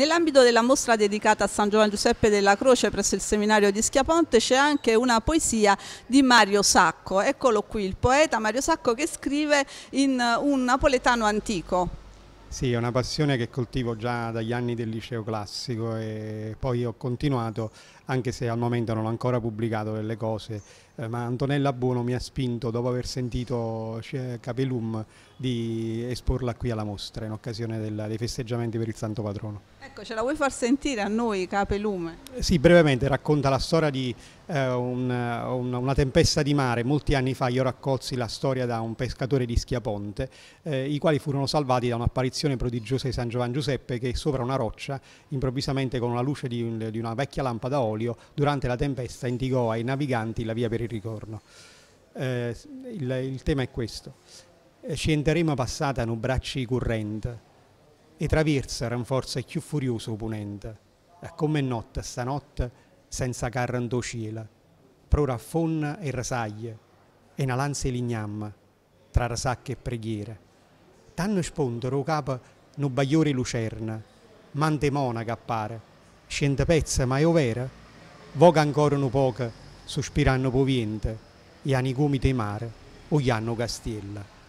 Nell'ambito della mostra dedicata a San Giovanni Giuseppe della Croce presso il seminario di Schiaponte c'è anche una poesia di Mario Sacco, eccolo qui il poeta Mario Sacco che scrive in eh, un napoletano antico. Sì, è una passione che coltivo già dagli anni del liceo classico e poi ho continuato, anche se al momento non ho ancora pubblicato delle cose, eh, ma Antonella Buono mi ha spinto, dopo aver sentito Capelum, di esporla qui alla mostra in occasione del, dei festeggiamenti per il Santo Patrono. Ecco, ce la vuoi far sentire a noi, Capelum? Sì, brevemente, racconta la storia di eh, un, un, una tempesta di mare. Molti anni fa io raccolsi la storia da un pescatore di Schiaponte, eh, i quali furono salvati da un'apparizione apparizione prodigiosa di San Giovanni Giuseppe che sopra una roccia, improvvisamente con la luce di, un, di una vecchia lampada a olio, durante la tempesta indicò ai naviganti la via per il ritorno. Eh, il, il, tema è questo. Eh, Scenderemo passata no bracci corrente e traversa ran forza più furioso oponente. Come notte stanotte senza carrando cielo, prora raffonna e rasaglie, e una lanza e lignam, tra rasacche e preghiere. T'hanno spondere o capo no bagliore lucerna, mantemona che appare, scende pezza ma è overa, voga ancora un poco, sospirando poviente, e hanno i gomiti mare, o gli hanno castiella.